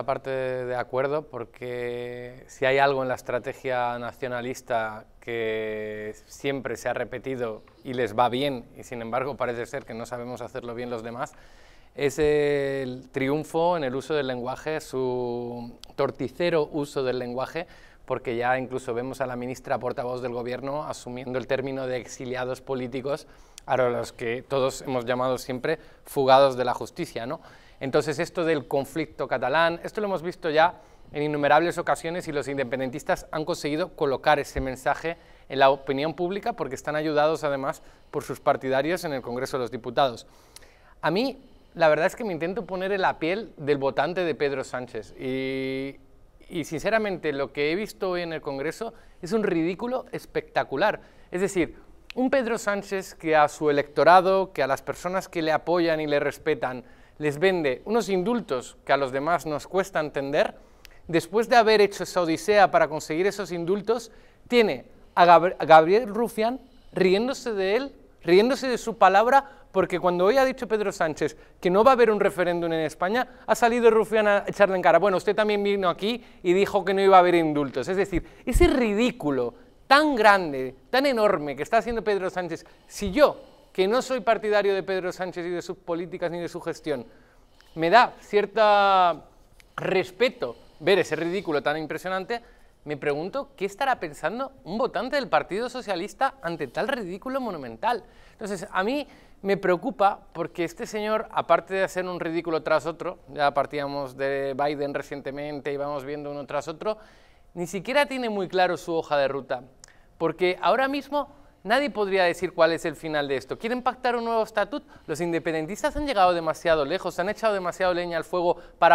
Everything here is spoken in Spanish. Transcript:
Aparte de acuerdo, porque si hay algo en la estrategia nacionalista que siempre se ha repetido y les va bien, y sin embargo parece ser que no sabemos hacerlo bien los demás, es el triunfo en el uso del lenguaje, su torticero uso del lenguaje, porque ya incluso vemos a la ministra portavoz del Gobierno asumiendo el término de exiliados políticos, a los que todos hemos llamado siempre fugados de la justicia, ¿no? Entonces esto del conflicto catalán, esto lo hemos visto ya en innumerables ocasiones y los independentistas han conseguido colocar ese mensaje en la opinión pública porque están ayudados además por sus partidarios en el Congreso de los Diputados. A mí, la verdad es que me intento poner en la piel del votante de Pedro Sánchez y, y sinceramente lo que he visto hoy en el Congreso es un ridículo espectacular. Es decir, un Pedro Sánchez que a su electorado, que a las personas que le apoyan y le respetan, les vende unos indultos que a los demás nos cuesta entender, después de haber hecho esa odisea para conseguir esos indultos, tiene a, Gabriel Rufián riéndose de él, riéndose de su palabra, porque cuando hoy ha dicho Pedro Sánchez que no va a haber un referéndum en España, ha salido Rufián a echarle en cara, bueno, usted también vino aquí y dijo que no iba a haber indultos. Es decir, ese ridículo tan grande, tan enorme que está haciendo Pedro Sánchez, si yo que no soy partidario de Pedro Sánchez y de sus políticas ni de su gestión, me da cierto respeto ver ese ridículo tan impresionante, me pregunto qué estará pensando un votante del Partido Socialista ante tal ridículo monumental. Entonces, a mí me preocupa porque este señor, aparte de hacer un ridículo tras otro, ya partíamos de Biden recientemente y viendo uno tras otro, ni siquiera tiene muy claro su hoja de ruta. Porque ahora mismo Nadie podría decir cuál es el final de esto. ¿Quieren pactar un nuevo estatut? Los independentistas han llegado demasiado lejos, han echado demasiado leña al fuego para...